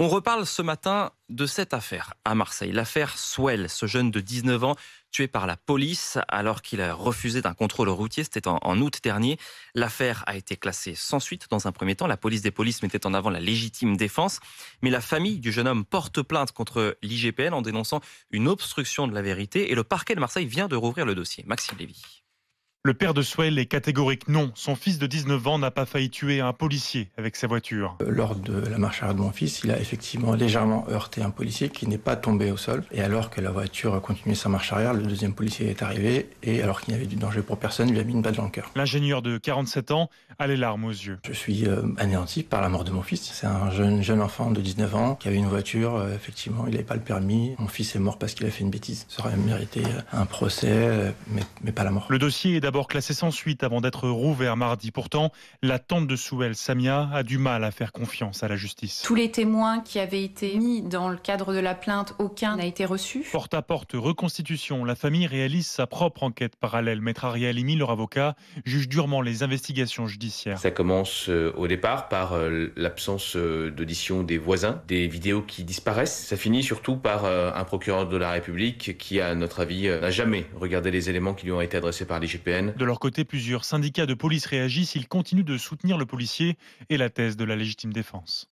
On reparle ce matin de cette affaire à Marseille, l'affaire Swell, ce jeune de 19 ans tué par la police alors qu'il a refusé d'un contrôle routier, c'était en, août dernier. L'affaire a été classée sans suite dans un premier temps. La police des polices mettait en avant la légitime défense, mais la famille du jeune homme porte plainte contre l'IGPN en dénonçant une obstruction de la vérité et le parquet de Marseille vient de rouvrir le dossier. Maxime Lévy. Le père de Swell est catégorique non. Son fils de 19 ans n'a pas failli tuer un policier avec sa voiture. Euh, lors de la marche arrière de mon fils, il a effectivement légèrement heurté un policier qui n'est pas tombé au sol. Et alors que la voiture continuait sa marche arrière, le deuxième policier est arrivé et alors qu'il n'y avait du danger pour personne, il lui a mis une balle dans le cœur. L'ingénieur de 47 ans a les larmes aux yeux. Je suis euh, anéanti par la mort de mon fils. C'est un jeune, jeune enfant de 19 ans qui avait une voiture. Euh, effectivement, il n'avait pas le permis. Mon fils est mort parce qu'il a fait une bêtise. Ça aurait mérité un procès, mais, pas la mort. Le dossier d'abord classé sans suite avant d'être rouvert mardi. Pourtant, la tante de Souel, Samia, a du mal à faire confiance à la justice. Tous les témoins qui avaient été mis dans le cadre de la plainte, aucun n'a été reçu. Porte à porte, reconstitution, la famille réalise sa propre enquête parallèle. Maître Ariel leur avocat, juge durement les investigations judiciaires. Ça commence euh, au départ par euh, l'absence euh, d'audition des voisins, des vidéos qui disparaissent. Ça finit surtout par un procureur de la République qui, à notre avis, n'a jamais regardé les éléments qui lui ont été adressés par l'IGPN de leur côté, plusieurs syndicats de police réagissent. Ils continuent de soutenir le policier et la thèse de la légitime défense.